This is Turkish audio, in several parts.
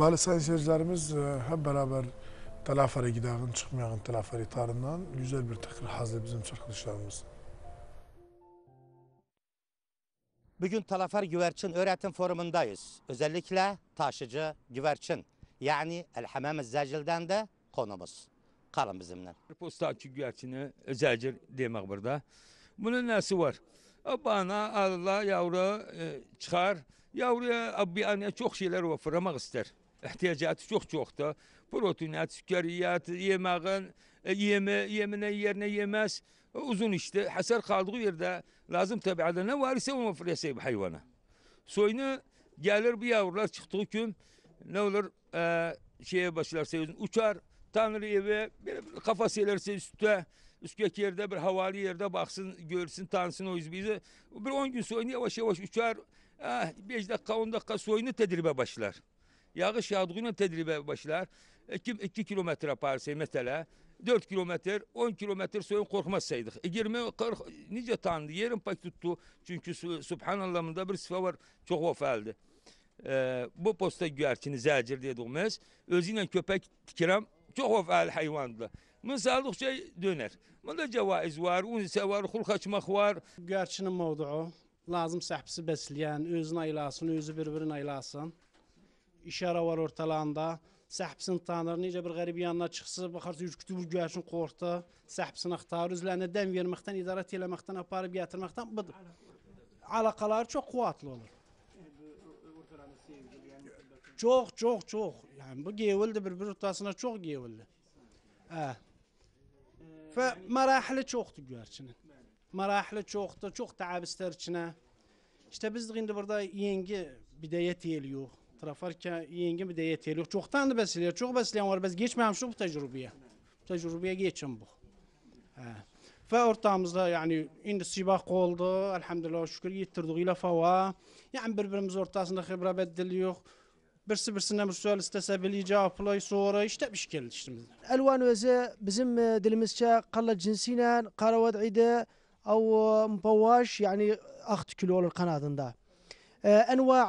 Bəli, sayın seyircilərimiz, hep beraber Telafari gidağın çıkmayan Telafari tarından güzel bir takır hazır bizim çırkılışlarımız. Bugün talafar Güverçin Öğretim Forumundayız. Özellikle Taşıcı Güverçin yani El Hamam Zəcil'den de konumuz. Kalın bizimle. Postaçı Güverçin'i Zəcil demek burada. Bunun nesi var? Bana Allah yavru e, çıkar. Yavruya abi anneye çok şeyler veframak ister ehtiyacatı çok çoktu. Proteinat, şekeriyat, yemeğin, e, yeme, yemine yerine yemez. E, uzun işte hasar kaldığı yerde lazım tabiada ne var ise o mafriyesi hayvana. Soyunu gelir bu yavrular çıktığı gün ne olur e, şeye başlar seyizin uçar. Tanrı eve bir kafası ilerse üstte üstteki yerde bir havali yerde baksın görsün tansın o bizi. Bir on gün sonra yavaş yavaş uçar. Eh, dakika on dakika soyunu tedribe başlar. Yağış yağdığı ilə tədribə başlar. 2 kilometrə parsə məsələ 4 kilometr, 10 kilometr suyun korkmazsaydık. E, 20, 40 nice tanıdı. Yerim pek tuttu. Çünkü Subhanallah bunda bir sıfa var. Çok vefalıdır. E, bu posta güverçini zəcir dediğimiz. Özüyle köpek tikirəm. Çok vefalı hayvandır. Bunu saldıkça döner. Bunda cevaiz var, unisə var, xul kaçmak var. Güverçinin mövduu. Lazım səhbisi besləyən, özün aylasın, özü bir-birin aylasın. işara var ortalığında. Səhbisini tanır, necə bir qərib yanına çıxsa, baxarsa üç kütüb göyəşin qorxdu, səhbisini axtarır, üzlərinə dəm verməkdən, idarət eləməkdən, aparıb gətirməkdən budur. Alaqaları çox qüvvətli olur. Çox, çox, çox. Yani bu gevildi bir-bir ortasına çox gevildi. Hə. Və mərahili çoxdur göyərçinin. Mərahili çoxdur, çox təəbislər içinə. İşte biz indi burada yengi bidayət eləyirik taraflar ki yenge bir de yeterli. Çoktan da besliyor. Çok besleyen var. Biz geçmem şu bu tecrübeye. Bu tecrübeye geçin bu. Ha. Ve ortamızda yani indi sibak oldu. Elhamdülillah şükür yitirdik ilafa var. Yani birbirimiz ortasında hibra beddiliyor. Birisi birisine bir sual istese bile cevaplay sonra işte bir şekilde işte. Elvan özü bizim e, dilimizce kalla cinsinen kara ide او مبواش يعني اخت كيلو القنادن ده انواع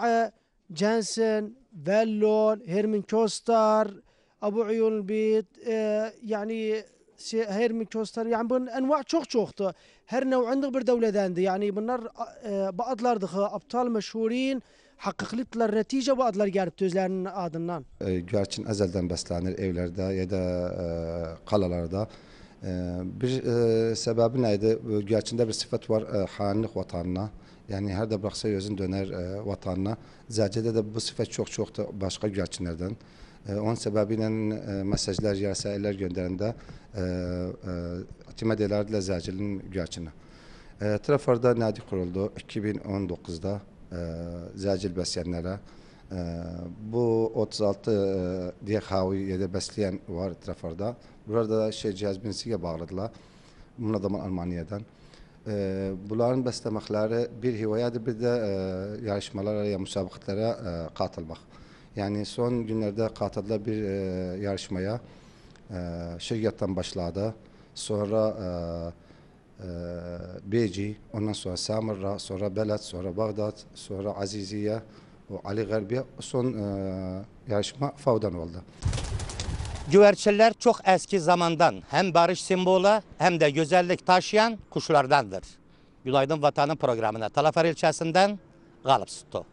جانسن فالون هيرمن كوستر ابو عيون البيض آه يعني هيرمن كوستر يعني بن انواع تشوخ تشوخت هر نوع عندك بردولة داندي يعني بنر آه بعضlar dığı ابطال مشهورين hakiklikler netice bu adlar gelip özlerinin adından. E, güvercin ezelden beslenir evlerde ya da e, kalalarda. Bir e, səbəbi nə idi? Göyərçində bir sifət var, e, xainlik vətənına. Yəni hər də buraxsa özün dönər e, vətənına. Zərgədə də bu sifət çox-çoxdur başqa göyərçinlərdən. Onun səbəbi ilə mesajlar, rəsailələr göndərəndə timə deyərdilər Zərgəlin göyərçinə. Trafarda nədir quruldu 2019-da Zərgəl bəsəyənlərə. Ee, bu 36 e, diye haviyede besleyen var Trafar'da. Burada da şey cihaz binsiye bağladılar. Bunlar da Almanya'dan. E, bunların beslemekleri bir hivayadır bir de e, yarışmalara ya müsabakalara e, katılmak. Yani son günlerde katıldılar bir e, yarışmaya. E, Şirketten başladı. Sonra e, e, Beci, ondan sonra Samarra, sonra Belat, sonra Bağdat, sonra Aziziye, o Ali Garbi'ye son e, yarışma Fav'dan oldu. Güverçeler çok eski zamandan hem barış simbolu hem de güzellik taşıyan kuşlardandır. Gülaydın Vatanı programına Talafar ilçesinden Galip Sto.